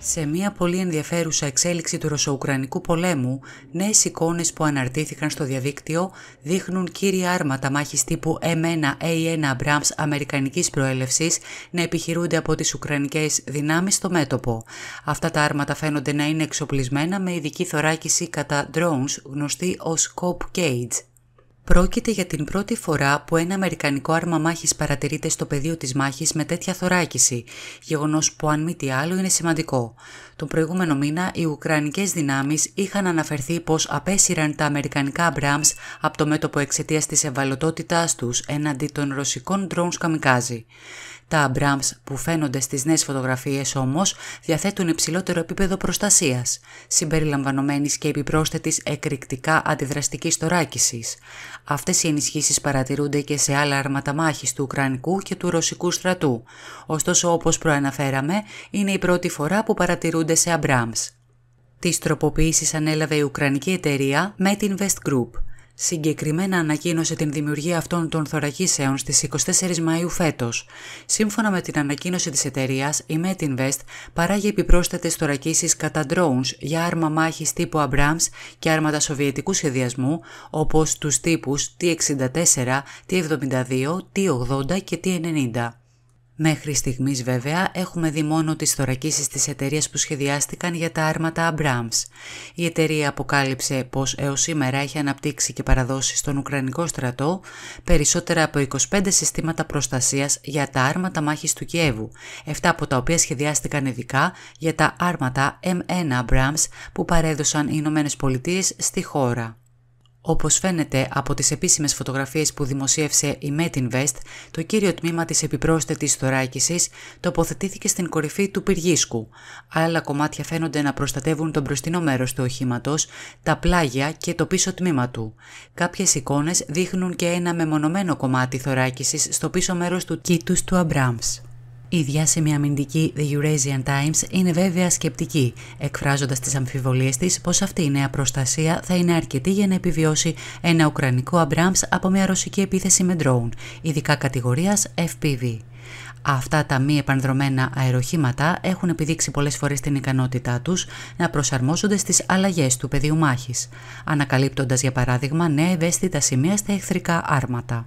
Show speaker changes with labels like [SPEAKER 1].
[SPEAKER 1] Σε μια πολύ ενδιαφέρουσα εξέλιξη του Ρωσοουκρανικού πολέμου, νέες εικόνες που αναρτήθηκαν στο διαδίκτυο δείχνουν κύρια άρματα μάχης τύπου M1A1 Abrams αμερικανικής προέλευσης να επιχειρούνται από τις Ουκρανικές δυνάμεις στο μέτωπο. Αυτά τα άρματα φαίνονται να είναι εξοπλισμένα με ειδική θωράκιση κατά drones γνωστή ως Cope Cage. Πρόκειται για την πρώτη φορά που ένα Αμερικανικό άρμα μάχης παρατηρείται στο πεδίο της μάχης με τέτοια θωράκιση, γεγονός που αν μη τι άλλο είναι σημαντικό. Τον προηγούμενο μήνα οι ουκρανικές δυνάμεις είχαν αναφερθεί πως απέσυραν τα Αμερικανικά Abrams από το μέτωπο εξαιτίας της ευαλωτότητάς τους, εναντί των ρωσικών ντρόουν καμικάζι. Τα Abrams που φαίνονται στις νέες φωτογραφίες όμως διαθέτουν υψηλότερο επίπεδο προστασίας, συμπεριλαμβανομένης και επιπρόσθετης εκρηκτικά αντιδραστικής θωράκισης. Αυτές οι ενισχύσεις παρατηρούνται και σε άλλα άρματα μάχης του Ουκρανικού και του Ρωσικού στρατού. Ωστόσο, όπως προαναφέραμε, είναι η πρώτη φορά που παρατηρούνται σε Αμπράμ. Τις τροποποιήσεις ανέλαβε η Ουκρανική εταιρεία με την West Group. Συγκεκριμένα ανακοίνωσε την δημιουργία αυτών των θωρακίσεων στις 24 Μαΐου φέτος. Σύμφωνα με την ανακοίνωση της εταιρείας, η Metinvest παράγει επιπρόσθετες θωρακίσεις κατά drones για άρμα μάχης τύπου Abrams και άρματα σοβιετικού σχεδιασμού, όπως τους τύπους T-64, T-72, T-80 και T-90. Μέχρι στιγμής βέβαια έχουμε δει μόνο τις θωρακίσεις της εταιρείας που σχεδιάστηκαν για τα άρματα Abrams. Η εταιρεία αποκάλυψε πως έως σήμερα έχει αναπτύξει και παραδώσει στον Ουκρανικό στρατό περισσότερα από 25 συστήματα προστασίας για τα άρματα μάχης του Κιέβου, 7 από τα οποία σχεδιάστηκαν ειδικά για τα άρματα M1 Abrams που παρέδωσαν οι Ηνωμένες Πολιτείες στη χώρα. Όπως φαίνεται από τις επίσημες φωτογραφίες που δημοσίευσε η Metinvest, το κύριο τμήμα της επιπρόσθετης θωράκισης τοποθετήθηκε στην κορυφή του πυργίσκου. Άλλα κομμάτια φαίνονται να προστατεύουν τον μπροστινό μέρος του οχήματος, τα πλάγια και το πίσω τμήμα του. Κάποιες εικόνες δείχνουν και ένα μεμονωμένο κομμάτι θωράκισης στο πίσω μέρος του κήτους του Αμπράμς. Η διάσημη αμυντική The Eurasian Times είναι βέβαια σκεπτική, εκφράζοντας τις αμφιβολίες της πως αυτή η νέα προστασία θα είναι αρκετή για να επιβιώσει ένα Ουκρανικό Αμπράμ από μια ρωσική επίθεση με drone, ειδικά κατηγορίας FPV. Αυτά τα μη επανδρομένα αεροχήματα έχουν επιδείξει πολλές φορές την ικανότητά τους να προσαρμόζονται στις αλλαγές του πεδίου μάχης, ανακαλύπτοντας για παράδειγμα νέα ευαίσθητα σημεία στα εχθρικά άρματα.